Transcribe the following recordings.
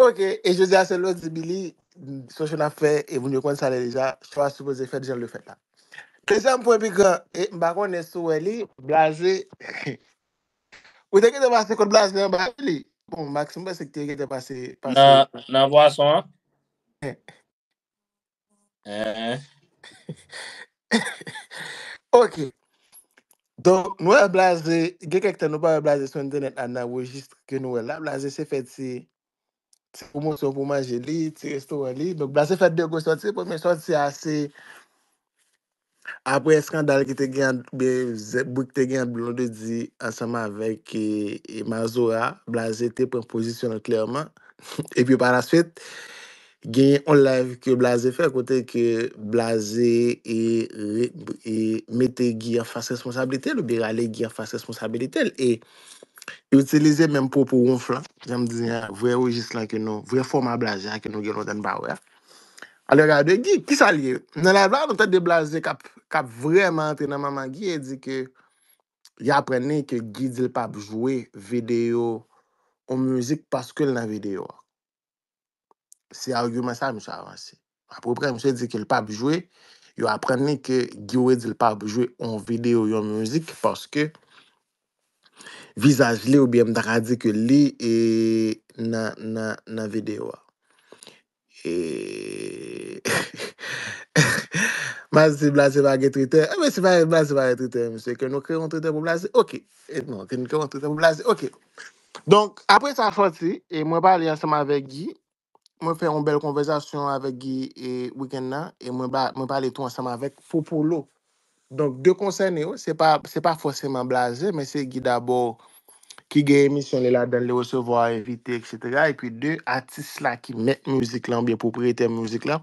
Ok, e jose bon, eh. eh, a se lo zibi li, sou chou na fe, e voun yo kon sa le deja, chou a soupo ze fet, jen le fet la. Tresan pou epi kan, e mbakon ne sou we li, blaze, ou te ke te vase kon blaze nan, ba li? Bon, maksimbe se ke te vase, nan vwa son. Ok, don, nou e blaze, ge kekte nou pa we blaze son denet, an nan we jist ke nou we la blaze, se fet si, Se pou monson pou manje li, se restouran li. Donk Blazé fè dèk wè sou ati, pou mè sou ati asè. Apre skandal ki te gen, bou ki te gen blon de di ansama avèk Mazora, Blazé te prèm pozisyon an klèrman. Epi ou pan asfèt, gen yon la vè ki Blazé fè, kote ki Blazé mète gi an fass responsabilite lè, Yo utelize menm pou pou woun flan, jenm diyen, vwe ou jist lan ke nou, vwe fòman blajè anke nou gen nou den ba wè. Ale rade, gi, ki sal ye? Nan la vlad nou tèt de blajè kap vreman tre nan maman gi, e di ke, yo aprenne ke gi di l pab jwè videyo ou müzik paske l nan videyo. Se argument sa, mi sa avansi. A propre, mi sa di ke l pab jwè, yo aprenne ke gi wè di l pab jwè ou müzik paske l nan videyo. Vizaj li ou biye mta radike li e nan videwa. E Mas se blase bagye Twitter. Eh, Mas se blase bagye Twitter, mse. Ke nou kre yon Twitter pou blase? Ok. Ke nou kre yon Twitter pou blase? Ok. Donk apres sa choti, e mwen pale yon seman vek Gi. Mwen fe yon bel konvezasyon vek Gi weken nan. E mwen pale tou yon seman vek Fopolo. Donk, de konsen yo, se pa, se pa foseman blaze, men se gi dabor ki ge emisyon li la dan li osevwa, evite, etc. E pi de atis la ki met mouzik la, ou biye propriete mouzik la,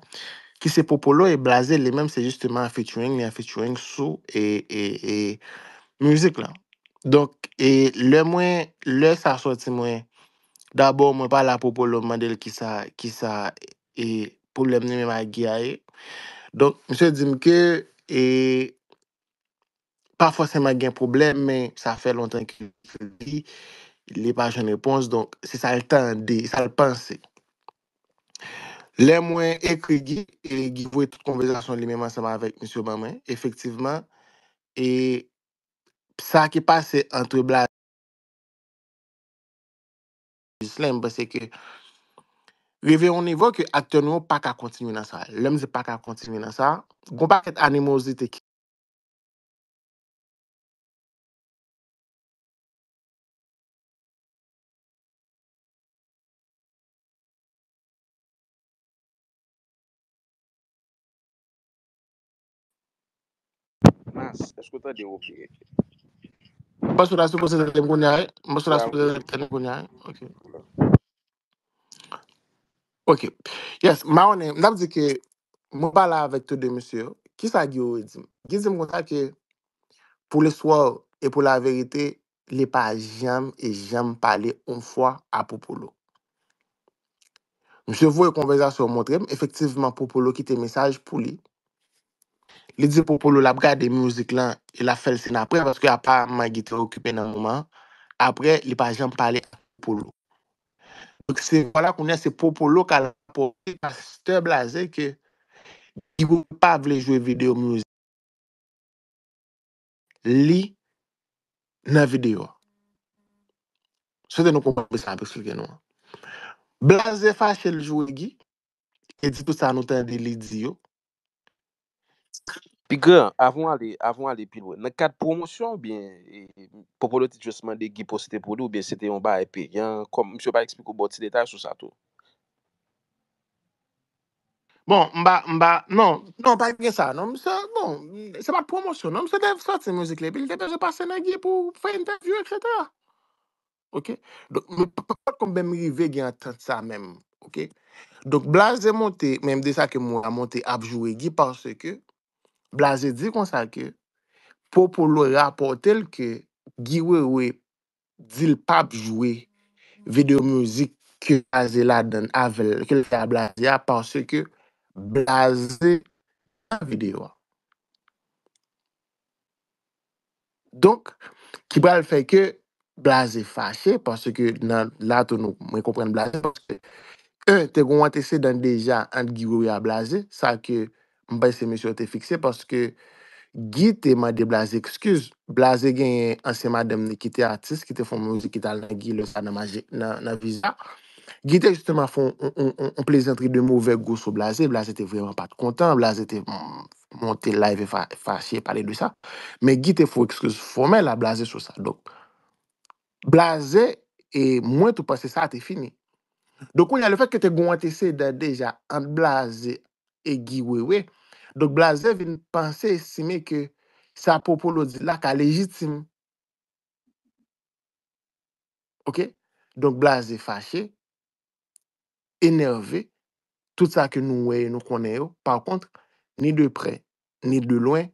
ki se popolo e blaze li menm se justeman featuring, ni featuring sou, e, e, e, mouzik la. Donk, e, le mwen, le sa soti mwen, dabor mwen pa la popolo model ki sa, ki sa, e, pou lemne mwen a gi ae. Donk, mwen se di mke, e, pa fwaseman gen problem, men sa fe lontan ki se li, li pa jen repons, donk se sa l tan de, sa l panse. Le mwen ekri gi, e gi vwe tout konvezasyon li menman seman avek msio maman, efektiveman, e sa ki pase antreblade di slen, bese ke vi ve yon evo ke ateno pa ka kontinu nan sa, lem ze pa ka kontinu nan sa, kon pa ket animozite ki Mwen pa la avèk tè de monsiyo, ki sa gi ou e di? Gi di mwen ta ki, pou le swa ou, e pou la verite, le pa jem, e jem pale, on fwa apopolo. Monsiyo vou e konvezasyon moun trem, efektivman, apopolo ki te mesaj pou li, pou li, Li di popolo, la brade de mouzik lan, il e a fel sen apre, apre, li pa jen pali a popolo. Donc, se wala kounen se popolo, ka la popolo, se te blaze ke, ki wou pa vle jwe videyo mouzik. Li nan videyo. Sote nou komponbe san pek sul gen nou. Blaze fache li jwe gi, e di tout sa nou tende li di yo, Pi gwen, avon ale, avon ale, pi nou, nan kat promosyon, bi, e, e, popolo tit josman de gi posite produ, bi, sete yon ba epi, yon, kom, msye pa ekspiko boti detay sou sa tou. Bon, mba, mba, non, non, pa gen sa, non, msa, bon, seman promosyon, non, msa dev sot se mouzik le, bi, li dev jopasen a gi pou fay intervjou, etc. Ok? Don, mwen pa pot kon bèm rive gyan tante sa mèm, ok? Don, blanj de mwote, mèm de sa ke mwote apjou e gi, blaze di kon sa ke, popo lor rapor tel ke, giwe we, dil pap jwe, videomuzik ke blaze la den, ave, ke le fe a blaze ya, panse ke blaze, la videwa. Donk, ki ba le fe ke, blaze fache, panse ke nan la tono, mwen kompren blaze, te goun wante se den deja, an ki wowe a blaze, sa ke, m bay se misyo te fikse, paske, gite ma de blaze ekskuse, blaze gen ansema demne ki te atis, ki te fon mouzi ki tal nan gile sa nan maje, nan vizya, gite juste ma fon, on plezentri de mouvek go so blaze, blaze te vreman pat kontan, blaze te monte live e fa chie pale de sa, men gite fwo ekskuse fwome la blaze sou sa, do, blaze, e mwen tou pase sa te fini, do kon ya le fwek ke te gouwante se, da deja, an blaze e giwewe, Dok blaze vini panse sime ke sa popolo di la ka lejitim. Ok? Dok blaze fache, enerve, tout sa ke nou weye nou konen yo. Par kont, ni de pre, ni de loin,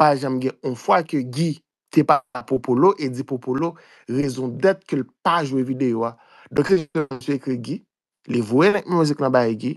pa jam ge, on fwa ke gi te pa popolo, e di popolo, rezon det ke pa jwe videyo a. Dok se jen se ekre gi, le vwe nek me wazek nan baye gi,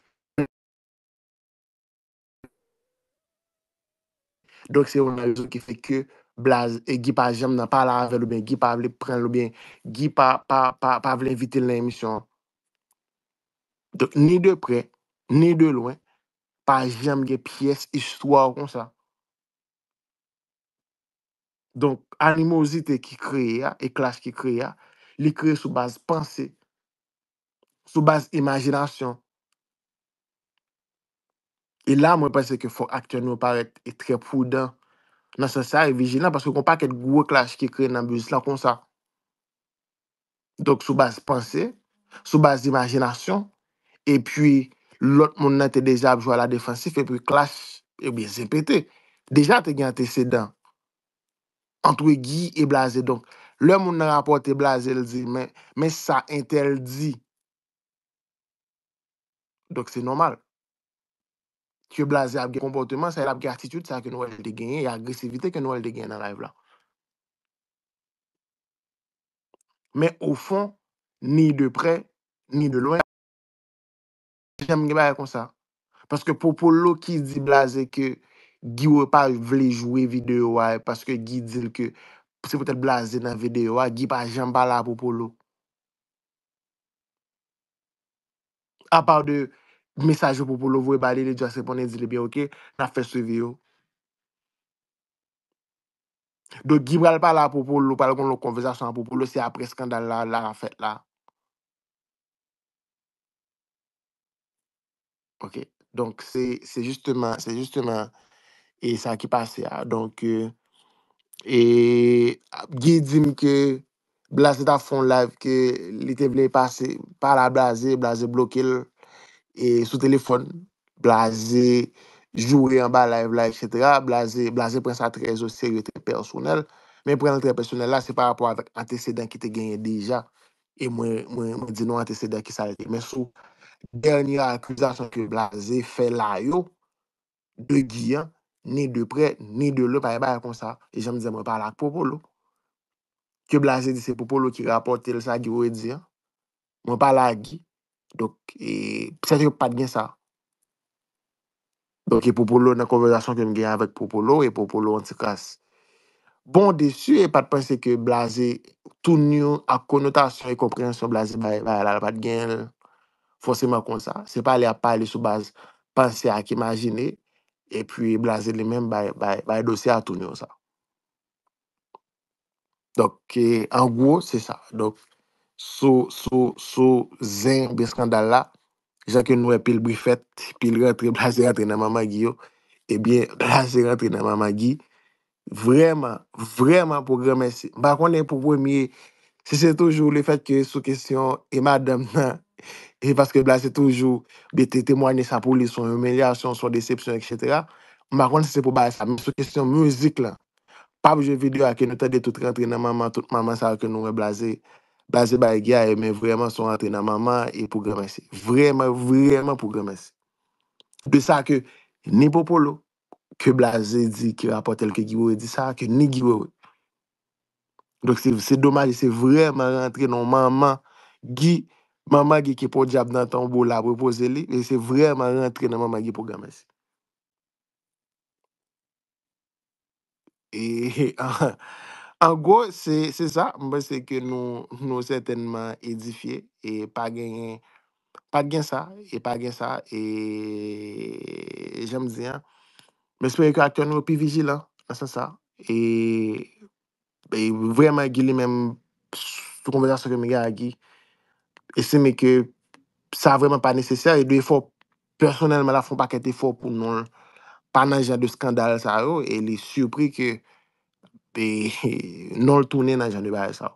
Donk se yon a yon zon ki fe ke blaz e eh, gi pa jem nan pa la avèl ou ben, gi pa avèl pren ou ben, gi pa avèl evite lè misyon. Donk ni de pre, ni de lwen, pa jem gen piyes yiswa ou kon sa. Donk animozite ki kreye a, e klas ki kreye a, li kreye soubaz panse, soubaz imajinasyon. E la mwen pense ke fok aktyon nou paret e trepoudan nan se sa e vijinan paske kon pa ket gwo klasj ki kre nan buzis la kon sa. Dok sou base panse, sou base d'imajinasyon, e pi lout moun nan te deja abjwa la defansif, e pi klasj, e bi zepete. Deja te gen antecedan. Antwe gi, e blaze. Donk, lout moun nan rapote blaze, el di, men sa entel di. Dok se nomal. ki yo blaze apge kompote man, sa el apge atitude sa ke nou el de genye, e agresivite ke nou el de genye nan live la. Men ou fon, ni de pre, ni de loin, jenm genbe a kon sa. Paske popolo ki di blaze ke, gi wè pa vle jouwe video wè, paske gi dil ke, se wè tel blaze nan video wè, ki pa jenm bala popolo. A par de, Mesaje pou pou lou vwe bade li, diwa sepone, dile bi ok, na fè suvi yo. Do, Gibrale pala pou pou lou, pala kon lou konvezasyon pou pou lou, se apre skandal la, euh, la, an fèt la. Ok, donk se, se justeman, se justeman, e sa ki pase ya, donk, e, Gibrale di mi ke, blaze ta fon la, ke li te vle pase, pala blaze, blaze blokil, E sou telefon, Blazé, joure yon ba live la, etc. Blazé pren sa treze seryote personel. Men pren sa treze personel la, se pa rapor antecedent ki te genye deja. E mwen di nou antecedent ki sa lete. Men sou, derny akwizasyon ke Blazé fe layo, de gyan, ni de pre, ni de le, pa yon ba yon konsa. E jen mwen pala ak popolo. Ke Blazé di se popolo ki rapote el sa gyo e diyan. Mwen pala ak gyan. Donk, e, se di yo pat gen sa. Donk, epopolo nan konversasyon gen gen avek epopolo, epopolo an se kase. Bon disu, epat pense ke blaze tounyon a konotasyon e komprensyon blaze baye la la pat gen. Fonseman kon sa. Se pa li a pali sou baz, panse ak imajine, epi blaze li men baye dosye a tounyon sa. Donk, en gou, se sa. Donk. sou, sou, sou, zen be skandal la, jan ke nou e pil bifet, pil rentre, blaze rentre nan mamagi yo, e bie, blaze rentre nan mamagi, vreman, vreman pou grame si. Bakon, nen pou pwemi, se se toujou le fet ke sou kestyon, e madame nan, e paske blaze toujou, be te temwani sa pouli, son remelyasyon, son desepsyon, etc. Bakon, se se pou ba sa, sou kestyon mouzik la, pa pou je vide yo ake nou tade tout rentre nan maman, tout maman sa ke nou we blaze, blaze baye gya eme eh, vreman son rentre nan maman e pou grame se. Vreman, vreman pou grame se. De sa ke, ne pou pou lo ke blaze di, ke apotel ke giwe di sa, ke ne giwe we. Dok se domaj, se vreman rentre nan maman gi, maman gi ki pou diap nan ton bo la pou zeli, se vreman rentre nan maman gi pou grame se. E... An gwo, se sa, mwen se ke nou se tenman edifiye e pa gen sa e pa gen sa e jenm diyan mwen se pwede ki aktyon nou pwi vijila asan sa e vreman gili men pou kon veja sa ke mwen gaya agi e se men ke sa vreman pa nesesya e dwe fò personelman la fòn pa kate fò pou nou panan jan de skandal sa yo, e li supri ke pe non l toune nan janou ba e sa.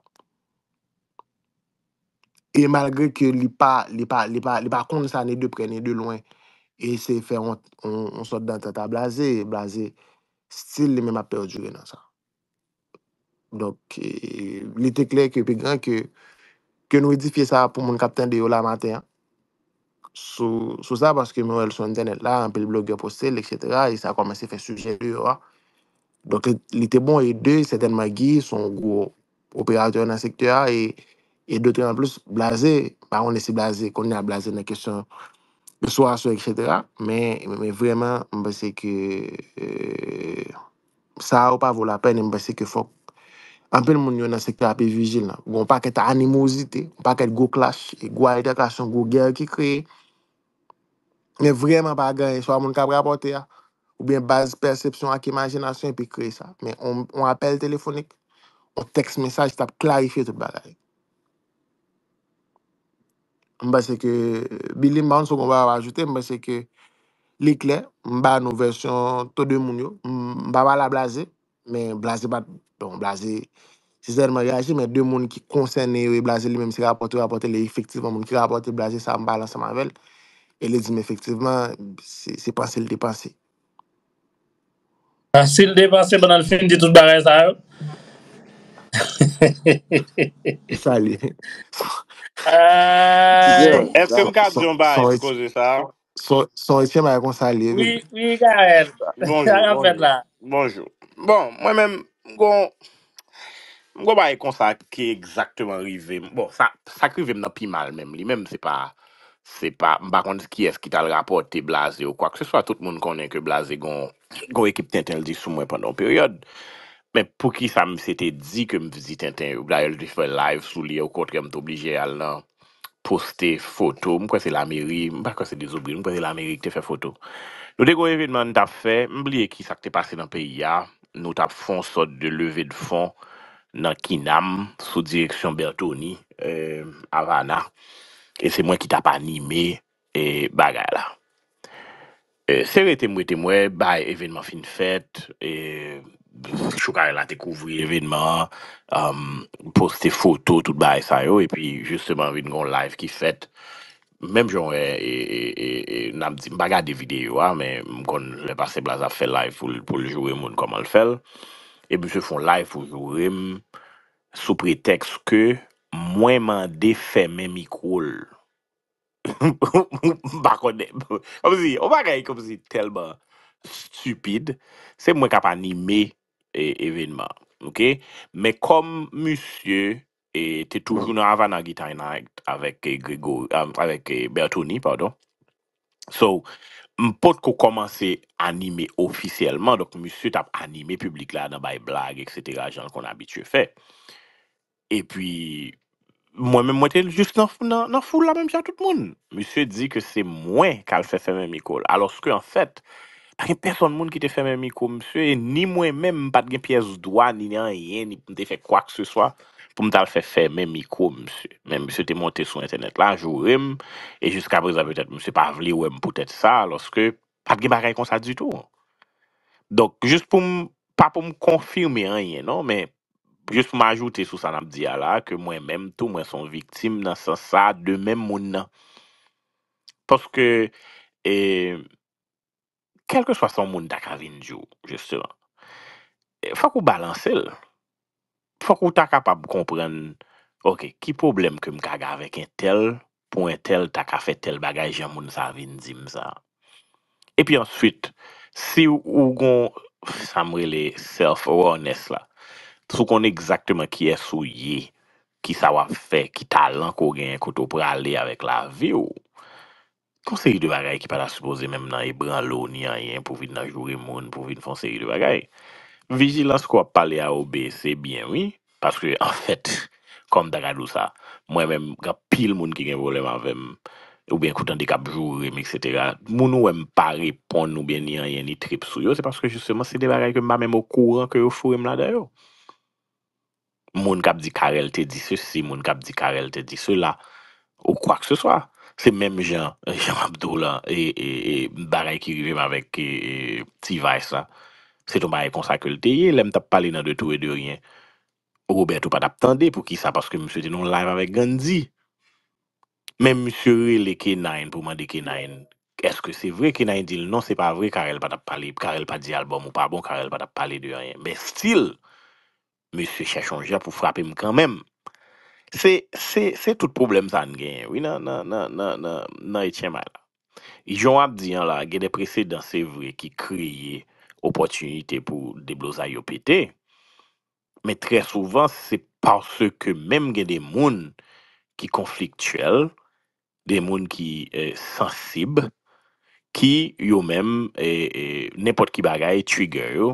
E malgre ke li pa, li pa, li pa, li pa konde sa, ni de pre, ni de loin, e se fe, on, on sote dan tata blaze, blaze, stil, li men map pe odjure nan sa. Dok, e, li te kle, ke pe gran, ke, ke nou edifiye sa, pou moun kapten de yo la mate, sou, sou sa, paske moun el son internet la, anpe l blog ya postel, et cetera, e sa komanse fe sujen de yo, wa, Donke li te bon e de, seten magi, son gwo operator nan sektora e de treman plus blaze, pa wane se blaze, konne euh, a blaze nan kesyon sou a sou, etc. Men, men vreman, mbe seke, sa ou pa vou la pen, mbe seke fok. Anpen moun yon nan sektora pe vijil nan, gwo mpa ket animozite, mpa ket gwo klasch, gwa ete klasch, an gwo ger ki kreye, men vreman pa genye, sou an moun kabra bote ya. Ou bien baz perception ak imajinasyon pe kre sa. Men, on apel telefonik, on tekst mensaj tap klarifiye tout balay. Mba se ke, bilim ban sou kon ba rajoute, mba se ke, lik le, mba nou versyon to de moun yo, mba bala blaze, men blaze bat, bon blaze, se zèdman reajit, men de moun ki konsen yo e blaze li menm se rapote, rapote, efektivman moun ki rapote blaze sa, mba lan sa man vel, e le di men efektivman, se panse le de panse. Asil ah, devansye banal fin di tout barez a euh, yo. Salye. Eske mkade jom ba espose sa yo? Soysye mkade konsalye. Oui, oui, kare. Bonjou. Kare mwen la. Bonjou. Bon, mwen men mgon mkade konsalye ki ekzakteman rivem. Bon, sa krivem nan pi mal menm li. Menm se pa... Se pa, mba kondis ki eski tal rapote blaze ou kwa, kse swa tout moun konen ke blaze gon, go ekip tenten ldi sou mwen pandon peryode. Men pou ki sa mse te di ke m vizi tenten, ou glayel di fwe live sou li ou kont ke m tou obligye al nan, poste foto, mwen kwen se la meri, mwen kwen se dezobri, mwen kwen se la meri ki te fwe foto. Nou de go evidman ta fe, mbliye ki sa kte pase nan peyi ya, nou ta fon sot de leve de fon nan Kinam, sou direksyon Bertoni, euh, Havana, E se mwen ki ta pa anime e bagay la. Se re temwe temwe, bay evenman fin fet, choukare la tekouvri evenman, poste foto tout bay sa yo, e pi justeman vin kon live ki fet, mem joun e nam di bagay de video, m kon le pase blaza fel live pou ljoure moun koman l fel, e bi se fon live pou ljoure moun, sou pretext ke, Mwenman defen menmikol. Mw bako de... Mw bako de kom si telman stupide. Se mwen kap anime e, evenman. Ok? Me kom musye e, te toujou nan ava nan gitay nan avèk e, Grigo... avèk Bertoni, pardon. So, mpot ko komanse anime ofisyeleman. Mwenman tap anime publik la nan bay blag, etc. jenl kon abitye fe. E pi... Moi-même, moi, j'étais juste dans, la foule, là même chez à tout le monde. Monsieur dit que c'est moi qui le fait fermer micro. Alors que, en fait, pas a personne qui a fait mes micro, monsieur, et ni moi-même, pas de pièces de droit, ni rien, ni te fait quoi que ce soit, pour me faire faire fermer micro, monsieur. Mais monsieur était monté sur Internet là, joué, et jusqu'à présent, peut-être, monsieur, pas voulu, ouais, peut-être ça, lorsque, pas de barrière comme ça du tout. Donc, juste pour me... pas pour me confirmer hein, rien, non, mais Just pou m'ajoute sou san ap diya la, ke mwen menm tou, mwen son viktim nan san sa, de menm moun nan. Poske, kelke sou asan moun tak avin djou, justevan, fwa kou balanse l, fwa kou tak kapab kompren, ok, ki problem ke m kaga avek en tel, pou en tel tak afe tel bagaj jan moun sa avin dim sa. E pi answit, si ou gon, samre le self-awareness la, Sou kon ekzaktman ki e sou ye, ki sa wafè, ki talan ko gen yon koutou pou rale avèk la vè ou. Kon seri de bagay ki pala suppose menm nan e bran loun, yon yon pou vide nan jure moun, pou vide fon seri de bagay. Vigilans ko wap pale a oube, se bien wè, paske an fèt, kom daradou sa, mwen menm gapil moun ki gen volem avèm, ou ben koutan de kap jurem, etc. Moun ou menm pa repon ou ben yon yon ni trip sou yo, se paske juseman se de bagay ke mba menm ou kouran ke yo furem la dayo. moun kap di Karel te dit ceci, moun kap di Karel te dit cela, ou quoi que ce soit. C'est même Jean, Jean Abdoula et, et, Baray qui rivem avec et, t hein. C'est ton baray konsa ke lte ye, lem tap de tout et de rien. Roberto pas tap pour qui ça parce que monsieur dit non live avec Gandhi. Même monsieur Rele K9 pour mande K9, est-ce que c'est vrai K9 dit non, c'est pas vrai, Karel pa pas tap pas dit album ou pas bon, Karel pas tap de rien. Mais still, monsieur cherche un changer pour frapper quand même. C'est tout problème ça gagne, oui, non, non, non, non, non, tient mal ils ont Abdian là, il y a des précédents, c'est vrai, qui créaient opportunité pour des blousailles pété. Mais très souvent, c'est parce que même il y a des gens qui conflictuels, des gens qui sont euh, sensibles, qui eux-mêmes, n'importe qui bagaille, trigger,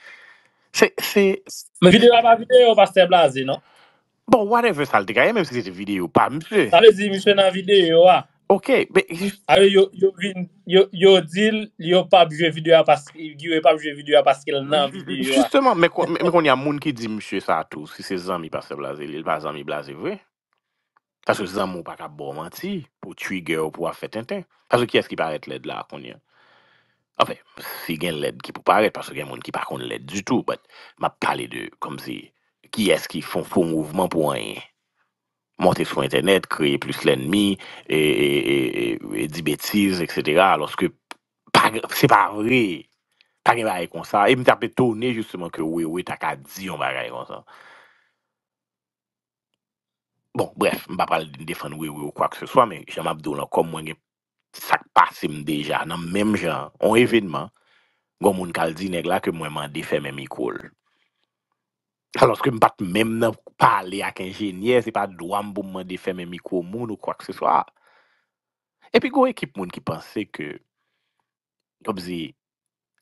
Se, se... Mè videyo ap ap videyo ou pa se blaze, no? Bon whatever, sa l dekaye, mèm se se videyo, pa mse. Sa le di mse nan videyo, wa. Ok, beh... Ah yo, yo, yo, yo, yo dil, yo pa bje videyo ap aske, yo e pa bje videyo ap aske l nan videyo, wa. Justement, mè kon yon moun ki di mse sa tou, se se zan mi pa se blaze li, l pa zan mi blaze vwe. Tas wè zan moun pa ka bomanti, pou twi gyo ou pou a fè tenten. Tas wè ki eski paret led la, kon yon? Enfin, si une lettre qui peut paraître, parce gen qui ne pas kon l'aide du tout, but parle pale de, comme si, est qui qui fon fon mouvment mouvement pour monter sur Internet, créer plus l'ennemi, et, et, dire bêtises, etc. Lorsque que c'est pas vrai. Pas de comme ça. Et me suis étonné justement que oui, oui, t'as qu'à dire va bagaille comme ça. Bon, bref, je ne vais pas défendre oui, oui ou quoi que ce soit, mais je mabdoulan comme moi, Sak pasim deja nan menm jan, on evinman, gwa moun kal di neg la ke mwen mande fe menm ikol. Kalos ke mbat menm nan, pa ale ak enjenye, se pa dwa mboum mande fe menm ikol moun ou kwa kse swa. E pi gwa ekip moun ki panse ke, top zi,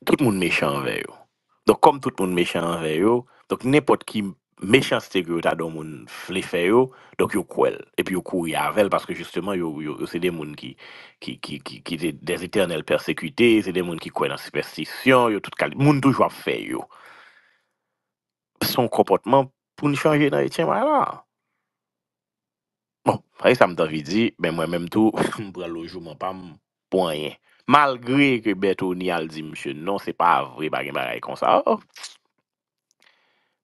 tout moun mechan veyo. Dok kom tout moun mechan veyo, dok nepot ki mwen, méchanceté que t'as dans mon fait donc yo quel et puis yo courir avec elle parce que justement yo, c'est des gens qui qui qui qui, des, éternels persécutés c'est des gens qui croient dans la superstition yo tout monde toujours fait son comportement pour nous changer dans Étienne voilà bon ça me dit mais ben, moi même tout je le jour pas point. malgré que Bertoni a dit monsieur non c'est pas vrai bagarre comme ça oh, oh.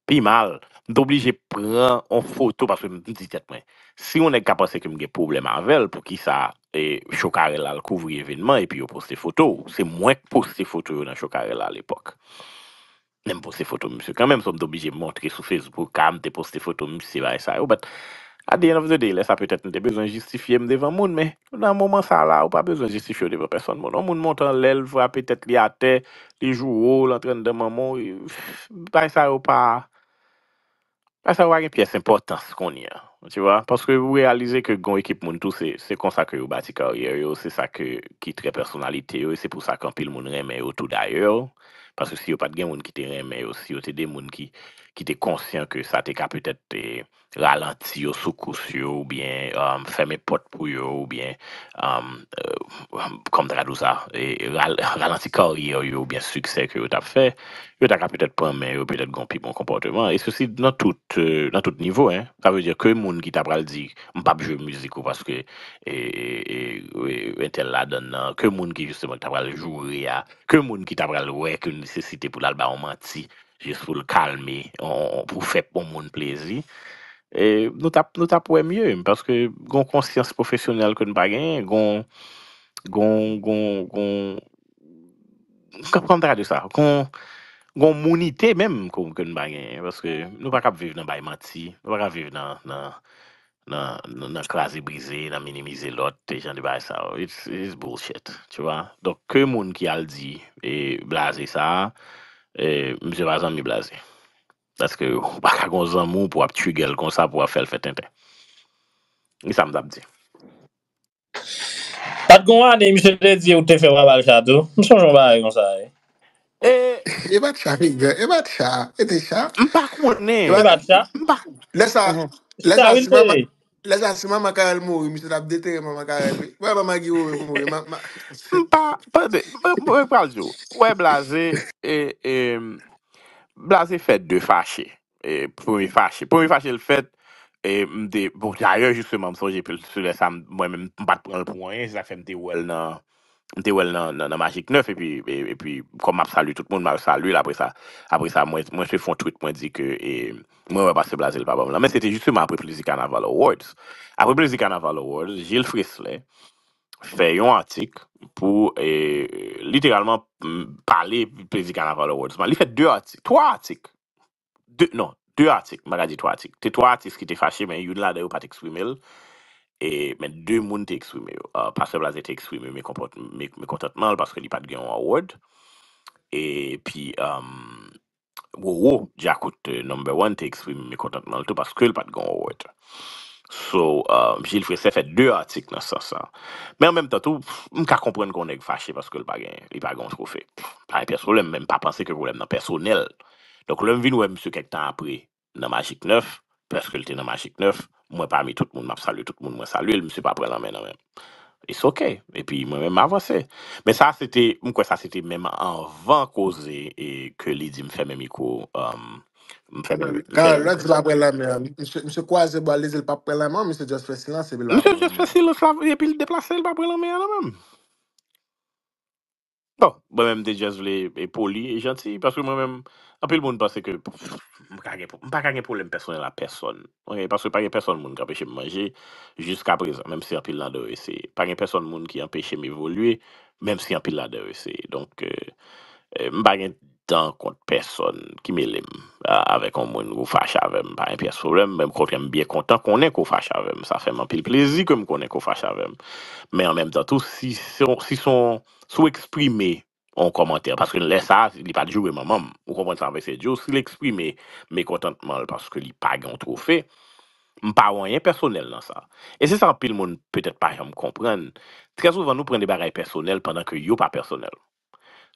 Puis, mal d'obliger prendre en photo parce que dit si on est capable que me problème avec elle pour qui ça et Chocarella là couvrir l'événement et puis poster poste photo c'est moins que poster photo dans Chocarella à l'époque même poster photo monsieur quand même sommes obligé de montrer sur Facebook quand de poster photo monsieur et ça but à the end of the day, là, ça peut-être pas besoin de justifier devant le monde, mais dans un moment ça là, ou pas besoin de justifier devant personne. Le monde monte en l'aile, peut-être les à les joueurs, l'entraîne de maman, bah, ça, ou pas parce que une pièce importante qu'on y a. Tu vois? Parce que vous réalisez que gon équipe moun tout, c'est comme ça que vous bâtissez carrière, c'est ça que, qui très personnalité, c'est pour ça qu'un pile moun remet tout d'ailleurs. Parce que si yo pas de gens qui te mais si yo te des gens qui qui te conscient que ça te peut-être ralenti yo ou bien um, fermer porte pour eux, ou bien comme traduit ça ralenti carrière ou bien succès que tu as fait, tu t'a peut-être pas, mais yo peut-être gon bon comportement et ceci dans tout euh, dans tout niveau hein. Ça veut dire que gens qui t'a pral dit pas jouer musique ou parce que et et, et, e, tel là donne que gens qui justement t'a pral jouer que gens qui t'a pral ouais que nécessité pour l'alba en menti, juste pour le calmer, pour faire bon monde plaisir. Et nous tapons mieux, parce que une conscience professionnelle que nous avons, gon gon gon gon comprendra de ça qu'on qu'on monité même qu'on que nous parce que nous pas capable vivre dans bail menti nous pas capable vivre dans dans nan kvaze brize, nan minimize lote, jan di baye sa. Oh, It is bullshit, tu va. Donk ke moun ki al di e, blaze sa, e, mse wazan mi blaze. Daske wak a gonzan moun pou ap tchugel, kon sa pou ap fel fetente. Ni e sa mzap di. Pat goun ane, mse lè di ou te febra wak chado. Mson joun baye kon sa. E bat chafik de, e bat chafik de chaf. Mpak mounen. Mpak. Lesa. Lesa. Mwanen. La jan, se man makarel mou, mi se tap dete, man makarel mi. Mwen pa magi ou moun mou. Mwen pa, mwen pa ljou. Mwen blaze, e, e, blaze fet de fache. E, pwemi fache. Pwemi fache l fet, e, mde, bon, darye, jist se man msonje, jepil sou lesan, mwen mwen mbak pran l pwoyen, zafen mte wèl nan... te wel nan Magic 9 e, epi kom ap salu, tout moun ap salu apre sa mwen se fon tweet mwen di ke e, mwen wè basse blaze l pabam la. Mwen se te jitse mwen apre Prezi Cannavale Awards. Apre Prezi Cannavale Awards, Gilles Frisley fè yon artik pou e, literalman pale Prezi Cannavale Awards. Mwen li fè 2 artik, 3 artik. Non, 2 artik, mwen la di 3 artik. Te 3 artik ki te fache men, yon la deyo pati eksprimel. E men 2 moun te eksprime, Passeblaze te eksprime mè kontatmanl paske li pat gyan wawad. E pi, wou wou, Jakout No. 1 te eksprime mè kontatmanl tou paske li pat gyan wawad. So, jil fwese fè 2 atik nan sasa. Men an menm tatou, m ka kompren konen fache paske li pat gyan trofe. Pari personel, men m pa panse ke problem nan personel. Donk lèm vin wèm mse kek tan apre nan Magic 9. Peske lte nan Majik 9, mwen pa mi tout moun map salu, tout moun mwen salu, el mse papre nan men nan men. It's ok, epi mwen men m'avansè. Men sa, mwen kwen sa, se te men mwen anvan koze, e ke li di mfè men miko. Kan, lò, mse kwa je bo alize l papre nan men, mse just fè silansè. Mse just fè silansè, epi l deplase l papre nan men nan men. Bon, mwen men de just vle, e poli, e janti, paske mwen men... Anpil moun pase ke m pa kage problem peson la peson. Onye, paswe pari peson moun ki apeshe m manje, jiska prezant, menm si anpil la devese. Pari peson moun ki apeshe m evolwe, menm si anpil la devese. Donk, euh, euh, m bagen dan kont peson ki me lem, euh, avek an moun ou fachavem, pari peson m, m kote m byen kontan konen kou fachavem. Sa fèm anpil plezi konen kou fachavem. Men anmen tan tou, si sou eksprimey, en commentaire. Parce que laisse ça, il n'est pas de jouer maman. Vous comprenez ça avec ses jours. S'il exprime mécontentement parce que il pas un trophée, je pas rien personnel dans ça. Et c'est ça, le monde peut-être pas comprendre. Très souvent, nous prenons des bagages personnels pendant que yo pas personnel.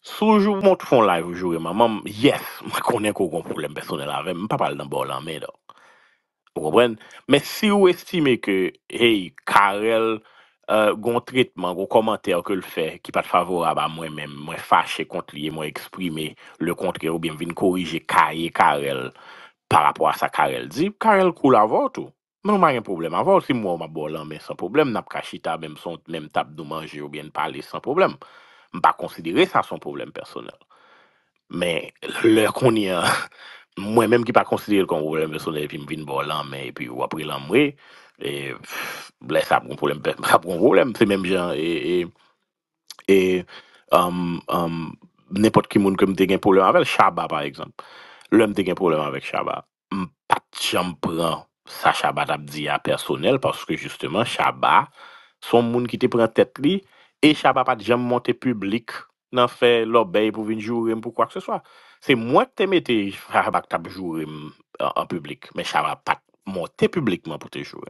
si jou moun tou live vous jouez maman, yes, connais konen un problème personnel avec avec je pas pal pas bol de la main. vous comprenez, mais si vous estimez que, hey, Karel, Euh, gon tritman, gon komantèr ke l fè, ki pat favorab a mwen mèm, mwen fache kont liye, mwen eksprime le kontre ou bèm vin korije kare karel par apwa sa karel. Di, karel kou la vòt ou. Mwen ou mwen gen problem avòt. Si mwen ou mwen bò lanmè, san problem. Nap kachita, mwen mèm tap nou manje ou bèm palè, san problem. Mwen pa konsidere sa san problem personel. Mwen mèm ki pa konsidere kon problem personel, vim vin bò lanmè, apri lanmè, E, blè, sa proun poulem, sa proun poulem, se menm jan, e, e, e, am, am, nepot ki moun ke mte gen poulem avèl, shaba par eksemp, lè mte gen poulem avèk shaba, m pat janm pran sa shaba tap diya personel, paske justeman, shaba, son moun ki te pran tet li, e shaba pat janm monte publik nan fè lò bèy pou vinjou rim pou kwa kse swa, se mwen te mete shaba tap jou rim an publik, men shaba pat. monté publiquement pour te jouer.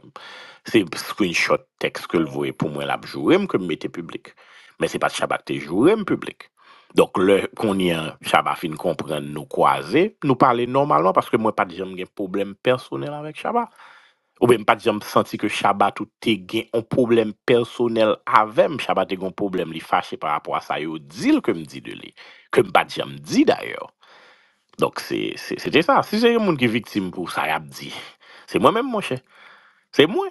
C'est screenshot texte que le voyez pour moi, l'a joué que je public. Mais c'est pas Shabbat que te joué public. Donc, le, qu'on y a, Shabbat fin comprendre, nous croiser, nous parler normalement parce que moi, pas de problème personnel avec Shabbat. Ou bien, pas de senti que Shabbat tout gain un problème personnel avec Shabbat a un problème, fâché par rapport à ça, il dit que me dit de lui. Que me pas dit d'ailleurs. Donc, c'est- c'était ça. Si c'est un monde qui est victime pour ça, il a dit. C'est moi-même, mon cher. C'est moi.